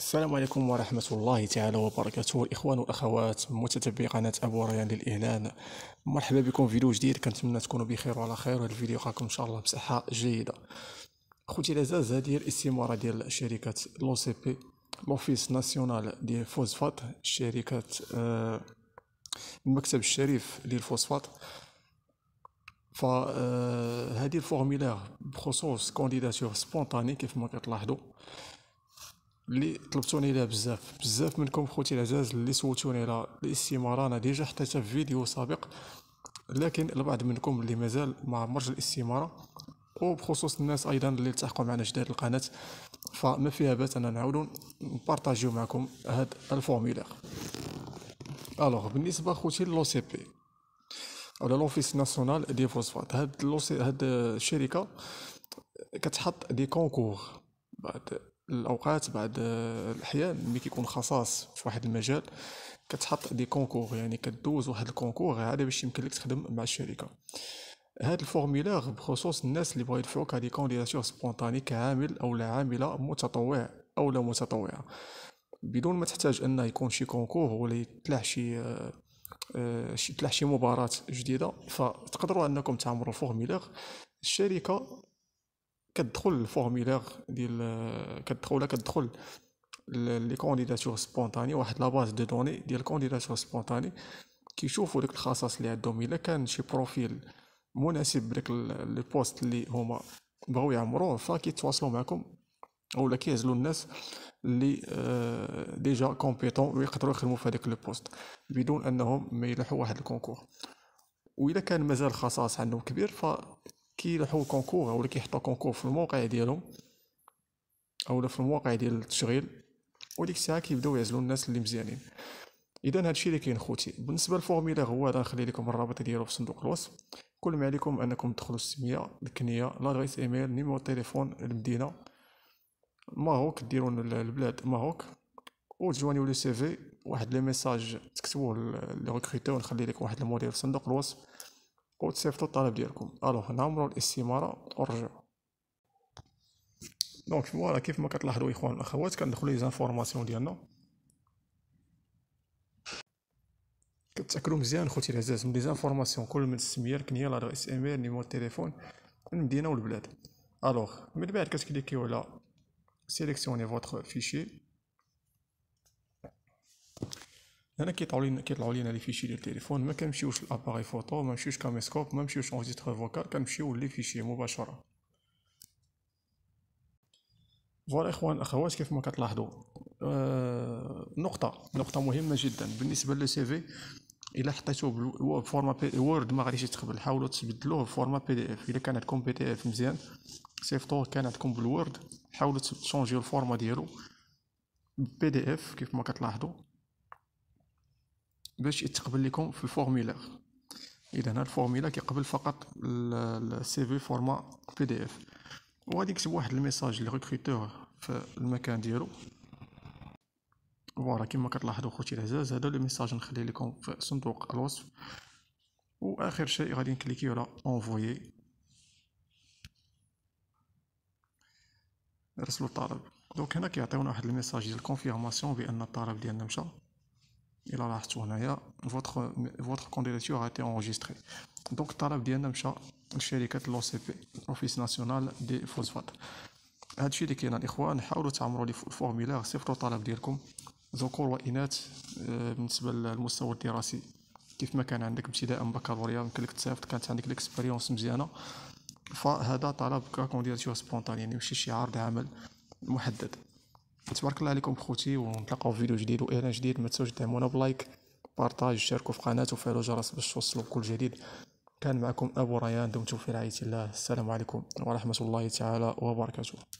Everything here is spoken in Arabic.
السلام عليكم ورحمة الله تعالى وبركاته الإخوان والأخوات متتبعي قناة أبو ريان للإعلان مرحبا بكم في فيديو جديد كنتمنى تكونوا بخير وعلى خير الفيديو يلقاكم إن شاء الله بصحة جيدة خوتي الأعزاء هذه الاستمارة ديال شركة لو سي بي لوفيس ناسيونال ديال فوسفات شركة آه، المكتب الشريف للفوسفات فهذه آه، الفورميلار بخصوص كونديداتور سبونتاني كيف ما كتلاحظوا اللي طلبتوني لها بزاف بزاف منكم خوتي العزاز اللي سولتوني على الاستماره انا ديجا حطيتها في فيديو سابق لكن البعض منكم اللي مازال ما عمرش الاستماره وبخصوص الناس ايضا اللي التحقوا معنا جداد القناه فما فيها بات انا نعاودو نبارطاجيو معكم هاد الفورميلاغ الوغ بالنسبه خوتي لو سي بي لا لوفيس ناسيونال دي فوسفات هاد هاد الشركه كتحط دي كونكور بعد الاوقات بعض الاحيان ملي كيكون خصاص في واحد المجال كتحط دي كونكور يعني كدوز واحد الكونكور هذا باش يمكن لك تخدم مع الشركه هاد الفورميلار بخصوص الناس اللي بغاو يدفعوك هادي كونديداتور سبونتاني كعامل او لا عامله متطوع او لا متطوعه بدون ما تحتاج انه يكون شي كونكور ولا يتلح شي آه، شي تلاح شي مباراه جديده فتقدروا انكم تعمروا فورميلار الشركه كتدخل الفورميلاغ ديال كتدخل ولا كتدخل لي كونديداتور سبونتاني واحد لا باز دو دوني ديال كونديداتور سبونتاني كيشوفوا داك الخصائص اللي عندهم الا كان شي بروفيل مناسب لك لي بوست اللي هما بغاو يعمروه فكيتواصلوا معكم اولا كيعزلوا الناس اللي آه، ديجا كومبيتون ويقدروا يخدموا في هذاك لو بوست بدون انهم ما يلاحوا واحد الكونكور و الا كان مازال الخصائص عندهم كبير ف كيلوحوا الكونكور ولا كيحطوا كونكور في الموقع ديالهم اولا في الموقع ديال التشغيل وديك الساعه كيبداو يعزلوا الناس اللي مزيانين اذا هادشي اللي كاين خوتي بالنسبه للفورميلير هو نخلي لكم الرابط ديالو في صندوق الوصف كل ما عليكم انكم تدخلوا السميه الكنيه لادريس ايميل نيميرو تيليفون المدينه ماروك ديروا البلاد ماروك وتجوانيو لي سي في واحد لي ميساج تكتبوه لي ريكروتور ونخلي لك واحد الموديل في صندوق الوصف وتصيفطوا الطلب ديالكم هنا نعمروا الاستماره ورجعوا دونك فوالا كيف ما كتلاحظوا اخوان الاخوات كندخلوا لي زانفورماسيون ديالنا كتاكلوا مزيان خوتي العزاز من لي زانفورماسيون كل من السميه الكنيه لادريس ايميل نيمو التليفون المدينه والبلاد الو من بعد كتكليكيو على سيليكسيوني فوتر فيشي هنا كيطلعوا لينا كيطلعوا لينا لي فيشي ديال التليفون ما كنمشيوش لاباري فوتو ما نمشيوش كاميسكوب ما نمشيوش اونجيستر فوكال كنمشيو لي فيشي مباشره فوالا اخوان اخوات كيف ما كتلاحظوا آه نقطه نقطه مهمه جدا بالنسبه سي سيفي الا حطيتو بفورما بي وورد ما غاديش يتقبل حاولوا تبدلوه بفورما بي دي اف الا كان عندكم بي دي اف مزيان سيفطوه كان عندكم بالوورد حاولوا تشونجيو الفورما ديالو بي دي اف كيف ما كتلاحظوا باش يتقبل لكم في الفورميلاغ اذا هنا الفورميلا كيقبل فقط السي في فورما بي دي اف وغادي يكتب واحد الميساج للريكروتور في المكان ديالو فوالا كما كتلاحظوا خوتي العزاز هذا لو ميساج نخليه لكم في صندوق الوصف واخر شيء غادي نكليكيو على اونفوي رسلوا الطلب دونك هنا كيعطيونا واحد الميساج ديال الكونفيرماسيون بان الطلب ديالنا مشى الى لاحظتوا هنايا فوتر فوتر كونديلاتور اتي انريجستري دونك الطلب ديالنا مشى لشركه لو سي بي اوفيس ناسيونال دي فوسفات هادشي اللي كاين الاخوان حاولوا تعمروا لي فورمولير صيفطوا الطلب ديالكم ذكور واناث بالنسبه للمستوى الدراسي كيف ما كان عندك ابتداء بكالوريا يمكن لك تصيفط كانت عندك ليكسبيريونس مزيانه فهذا طلب كاكونديلاتور سبونتاني يعني ماشي شي عرض عمل محدد تبارك الله عليكم خوتي ونتلاقاو في فيديو جديد واعلان جديد ما تنساوش تدعمونا بلايك بارطاج شاركوا في قناه وفعلوا الجرس باش توصلوا كل جديد كان معكم ابو ريان دمتم في رعايه الله السلام عليكم ورحمه الله تعالى وبركاته